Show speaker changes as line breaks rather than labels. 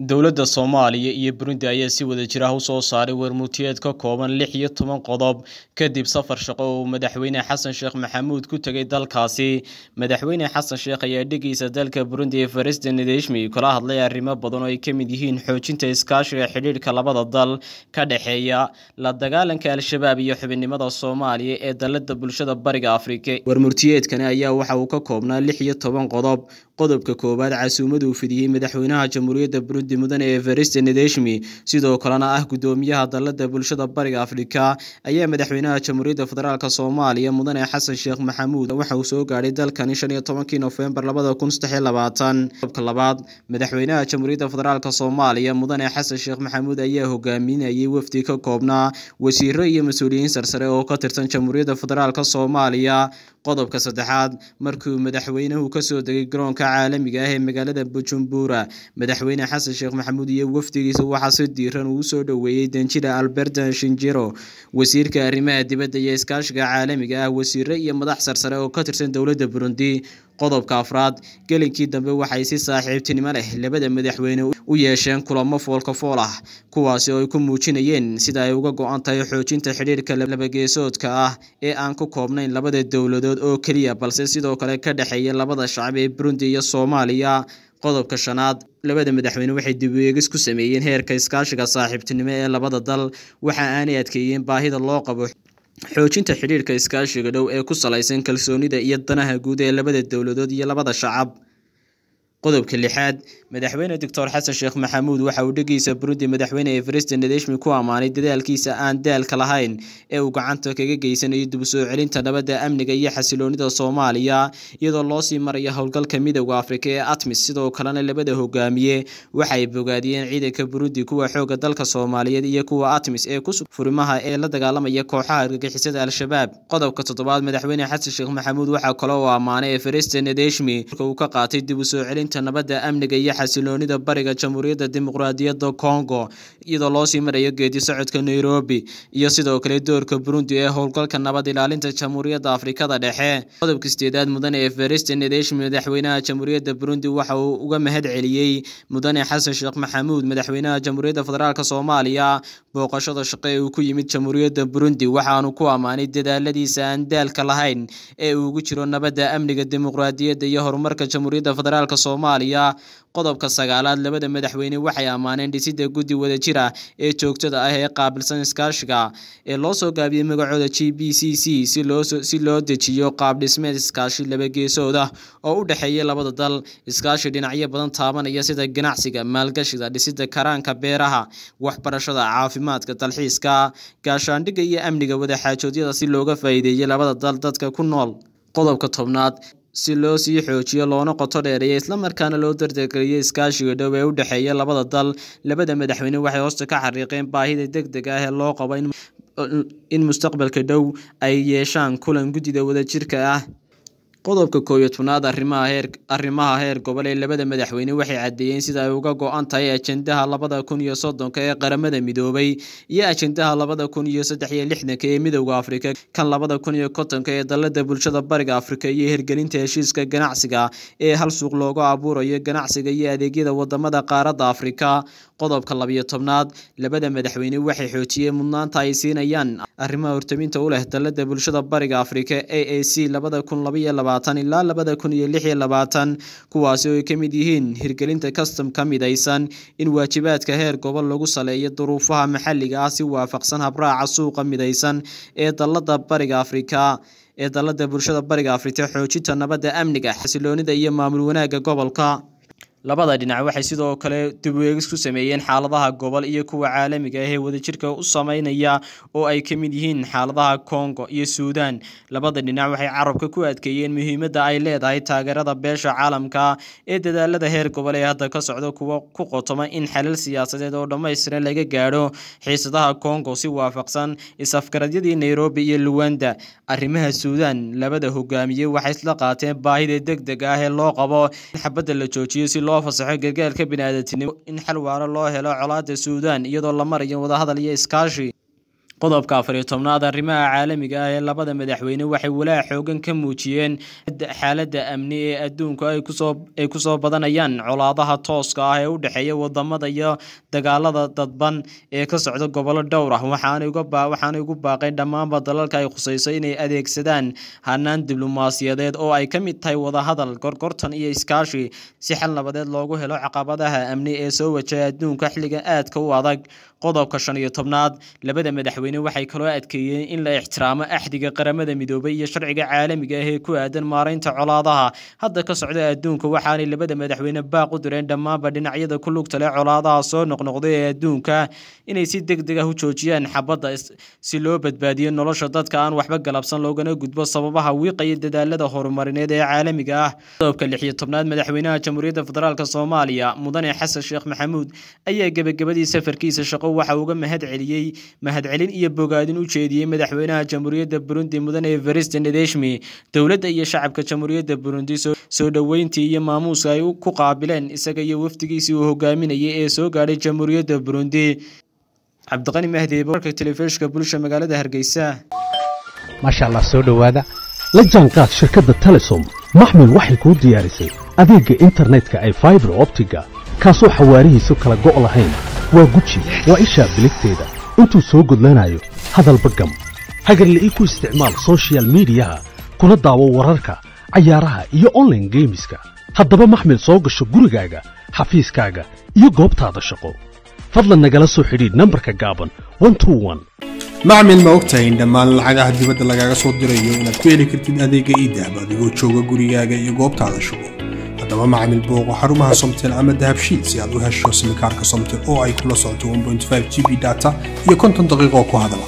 dowladda soomaaliya iyo burundi ayaa si wada jir ah usoo saaray warmutiyeed ka kooban lix iyo toban qodob kadib safar shaqo uu madaxweyne xasan sheekh maxamuud ku tegay dalkaasi madaxweyne xasan sheekh ayaa dhigiisa dalka burundi ee faristan reshmi kula hadlay arrimo badan oo ay ka mid yihiin xoojinta iskaashiga xidhiidhka labada dal ka dhexeeya la dagaalanka al-shabaab iyo xubinimada soomaaliya ee dalada bulshada bariga afrika warmurtiyeedkani ayaa waxa uu ka koobnaa lix iyo toban qodob qodobka koowaad casuumadu fidiyey madaxweynaha jamhuuriyadda burundi murdi mudan ee evariste nedeshmi sidoo kalena ah guddoomiyaha dalada bulshada bariga afrika ayaa madaxweynaha jamhuuriyadda federaalk soomaaliya mudane xasan sheekh maxamuud waxa uu soo gaadhay dalkani shan iyo tobankii nofembar labada kun saddex iyo labaatan tobka labaad madaxweynaha jamhuuriyadda federaalk soomaaliya mudane xasan sheekh maxamuud ayaa hogaaminayay wafdi ka koobnaa wasiiro iyo mas-uuliyiin sarsare oo ka tirsan jamhuuriyadda federaalk soomaaliya qodobka saddexaad markuu madaxweynuhu kasoo degay garoonka caalamiga ah ee magaalada bujumbura madaxweyne xasan sheekh maxamuud iyo wafdigiisa waxaa si diiran uu usoo dhoweeyey danjida alberta shinjiro wasiirka arrimaha dibadda iyo iskaashiga caalamiga ah wasiiro iyo madax sarsare oo ka tirsan dowladda burundi qodobka afraad gelinkii dambe waxay si saaxiibtinimo leh labada madaxweyne u yeesheen kulamo foolkafool ah kuwaasi oo ay ku muujinayeen sida ay uga go-an tahay xoojinta xidhiirka labageesoodka ah ee aan ku koobnayn labada dowladood oo keliya balse sidoo kale ka dhexeeya labada shacab ee burundi iyo soomaaliya qodobka shanaad labada madaxweyne waxay dib ueegis ku sameeyeen heerka iskaashiga saaxiibtinimo ee labada dal waxa aanay adkeeyeen baahida loo qabo xoojinta xidhiidhka iskaashiga dhow ee ku salaysan kalsoonida iyo danaha guud ee labada dowladood iyo labada shacab qodobka lixaad madaxweyne doctor xasan sheekh maxamuud waxa uu dhegeysa burundi madaxweyne evereste nadeshmi ku ammaanay dadaalkiisa aan daalka lahayn ee uu gacanta kaga geysanayo dib usoo celinta nabadda amniga iyo xasiloonida soomaaliya iyadoo loosii maraya howlgalka midowda afrika ee atmis sidoo kalena labada hogaamiye waxay bogaadiyeen ciidanka burundi kuwa xoogga dalka soomaaliyeed iyo kuwa atmis ee kusug furimaha ee la dagaalamaya kooxaha argagixisada al-shabaab qodobka toddobaad madaxweyne xasan sheekh maxamuud waxaa kale u ammaanay evereste nadeshmi marka uu ka qaatay dib usoo celinta ilaalinta nabadda amniga iyo xasiloonida bariga jamhuuriyadda dimuqraadiyadda congo iyadoo loo sii marayo geedi socodka nairobi iyo sidoo kale doorka burundi ee howlgalka nabad ilaalinta jamhuuriyadda afrikada dhexe qodobka sideedaad mudane everiste nadeesh madaxweynaha jamhuuriyadda burundi waxa uu uga mahad celiyey mudane xasan sheekh maxamuud madaxweynaha jamhuuriyadda federaalk soomaaliya booqashada shaqo ee uu ku yimid jamhuuriyadda burundi waxaanu ku ammaanay dadaaladiisa aan daalka lahayn ee uu ugu jiro nabadda amniga dimuqraadiyadda iyo horumarka jamhuuriyadda federaalk soomaaliya soomaaliya qodobka sagaalaad labada madaxweyne waxay ammaaneen dhisidda guddi wada jira ee joogtada ah ee qaabilsan iskaashiga ee loo soo gaabiyey magacooda g b c c si loo dejiyo qaab dhismeed iskaashi laba geesood ah oo u dhexeeya labada dal iskaashi dhinacyo badan taabanaya sida ganacsiga maalgashiga dhisidda karaanka beeraha waxbarashada caafimaadka dalxiiska gaashaandhigga iyo amniga wadaxaajoodyada si looga faa'iideeyey labada dal dadka ku nool qodobka tobnaad si loo sii xoojiyo loona qoto dheereeya islamarkaana loo dardargeliyo iskaashiga dhow ee u dhexeeya labada dal labada madaxweyne waxay hoosta ka xariiqeen baahida deg ah ee loo qabo in mustaqbalka dhow ay yeeshaan kulan guddida wadajirka ah qodobka kooyo tobnaad arrimaha heer gobol ee labada madaxweyne waxay caddeeyeen sida ay uga go-an tahay ajendaha labada kun iyo soddonka ee qaramada midoobay iyo ajendaha labada kun iyo saddex iyo lixdanka ee midowda afrika kan labada kun iyo kontonka ee dalada bulshada bariga afrika iyo hirgelinta heshiiska ganacsiga ee hal suuq looga abuurayo ganacsiga iyo adeegyada wadamada qaaradda afrika qodobka labiyo tobnaad labada madaxweyne waxay xoojiyeen mudnaanta ay siinayaan arrimaha hortaminta u leh dalada bulshada bariga afrika a a c labada kun labaiyo laba ilaa labada kun iyo lix iyo labaatan kuwaasi oo ay ka mid yihiin hirgelinta kastamka midaysan in waajibaadka heer gobol lagu saleeyo duruufaha maxalliga ah si waafaqsan habraaca suuqa midaysan ee dalada bariga afrika ee dalada bulshada bariga afrika xoojinta nabadda amniga xasiloonida iyo maamul wanaagga gobolka labada dhinac waxay sidoo kale dibweegis ku sameeyeen xaaladaha gobol iyo kuwa caalamiga ahee wadajirka u sameynaya oo ay ka mid yihiin xaaladaha kongo iyo suudan labada dhinac waxay carabka ku adkeeyeen muhiimadda ay leedahay taageerada beesha caalamka ee dadaalada heer gobol ee hadda ka socda kuwa ku qotoma in xalal siyaasadeed oo dhammaystiran laga gaadho xiisadaha kongo si waafaqsan is-afgaradyadii nairobi iyo luwanda arrimaha suudan labada hogaamiye waxay isla qaateen baahida deg deg ah ee loo qabo in xabadda la joojiyo si loo oo fasaxo gargaarka biniaadantinimo in xal waara loo helo colaadda suudaan iyadoo la marayo wadahadal iyo iskaashi qodobka afar iyo tobnaad arrimaha caalamiga ah ee labada madaxweyne waxay walaa xoogan ka muujiyeen xaaladda amni ee adduunku ay kusoo badanayaan colaadaha tooska ah ee u dhexeeya wadamada iyo dagaalada dadban ee ka socda gobollo dhowr ah waxaana ugu baaqeen dhammaanba dalalka ay khusayso inay adeegsadaan hanaan diblomaasiyadeed oo ay ka mid tahay wadahadal gorgortan iyo iskaashi si xal nabadeed loogu helo caqabadaha amni ee soo wajaha adduunka xilliga aadka u adag qodobka shan iyo tobnaad labada madaxweyne Kuwaani waxay kaloo adkeeyeen in la ixtiraamo axdiga qaramada midoobay iyo sharciga caalamiga ah ee ku aadan maaraynta colaadaha hadda ka socda adduunka waxaanay labada madaxweyne baaq u direen dhammaanba dhinacyada ku lugta leh colaadaha soo noqnoqday ee adduunka inay si degdeg ah u joojiyaan xabadda si loo badbaadiyo nolosha dadka aan waxba galabsan loogana gudbo sababaha wiiqaya dadaalada horumarineed ee caalamiga ah qodobka lix iyo tobnaad madaxweynaha jamhuuriyadda federaalk soomaaliya mudane xasan sheekh maxamuud ayaa gebagabadii safarkiisa shaqo waxa uga mahad celiyey mahadcelin iyo bogaadin u jeediyey madaxweynaha jamhuuriyadda burundi mudane everiste nedeshmi dowladda iyo shacabka jamhuuriyadda burundi soo dhoweyntii iyo maamuuska ay ku qaabileen isaga iyo wafdigiisii uu hogaaminayay ee soo gaadhay jamhuuriyadda burundi cabdiqani mahdiib warka bulsha magaalada hargeysa maasha allah soo dhowaada la jaanqaad shirkadda telesom maxmil waxay kuu diyaarisay adeegga internetka ay faibar optiga kaasoo xawaarihiisu kala go' lahayn waa guji waa ishaa biligteeda intuu soo gudlanayo hadalba gam hagarle ii ku isticmaal sochial midiyaha kuna daawo wararka cayaaraha iyo onlaine geemiska haddaba maxmil soo gasho gurigaaga xafiiskaaga iyo goobtaada shaqo fadlan nagala soo xidhiidh nambarka gaaban macmil ma ogtahay in dhammaan lacagaha dibadda lagaaga soo dirayo inaad ku heli kartid adeega iidahba adigoo jooga gurigaaga iyo goobtaada shaqo Adama Maanilborg Haruma has something ama dahab sheets yaad u hesho simikaarka somte oo ay kula socoto 1.5 GB data iyo konton daqiiqo ku hadala